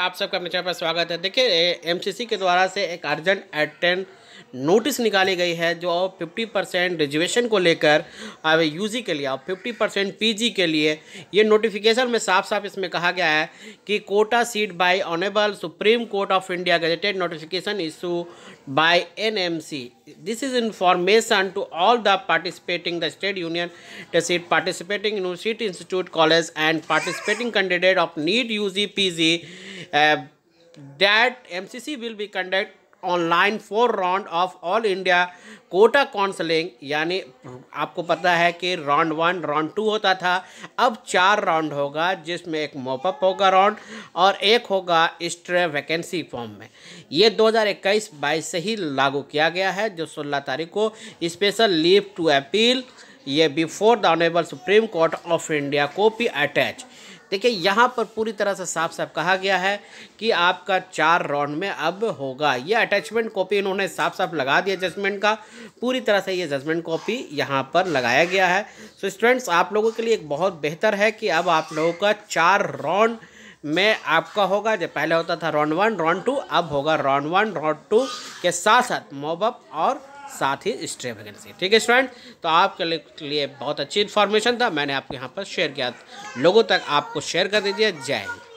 आप सबका अपने चैनल पर स्वागत है देखिए एमसीसी के द्वारा से एक अर्जेंट अटेंड नोटिस निकाली गई है जो 50 परसेंट रिजर्वेशन को लेकर अब यूजी के लिए और 50 परसेंट पी के लिए ये नोटिफिकेशन में साफ साफ इसमें कहा गया है कि quota seat by honourable supreme court of India gazetted notification issue by NMC this is information to all the participating the state union the seat participating university institute college and participating candidate of NEET U G M C C will be conduct online four round of all India quota counselling यानी आपको पता है कि round one round to होता था अब चार round होगा जिसमें एक मोपअप होगा राउंड और एक होगा स्ट्रे वैकेंसी फॉर्म में ये 2021-22 से ही लागू किया गया है जो 16 तारीख को स्पेशल लीव टू अपील ये before the honourable supreme court of India को भी अटैच देखिए यहाँ पर पूरी तरह से साफ साफ कहा गया है कि आपका चार राउंड में अब होगा ये अटैचमेंट कॉपी इन्होंने साफ साफ लगा दिया जजमेंट का पूरी तरह से ये जजमेंट कॉपी यहाँ पर लगाया गया है सो so, स्टूडेंट्स आप लोगों के लिए एक बहुत बेहतर है कि अब आप लोगों का चार राउंड में आपका होगा जब पहले होता था राउंड वन राउंड टू अब होगा राउंड वन राउंड टू के साथ साथ मोबअप और साथ ही स्ट्रे वैकेंसी ठीक है स्टूडेंट तो आपके लिए बहुत अच्छी इन्फॉर्मेशन था मैंने आपके यहाँ पर शेयर किया लोगों तक आपको शेयर कर दीजिए जय हिंद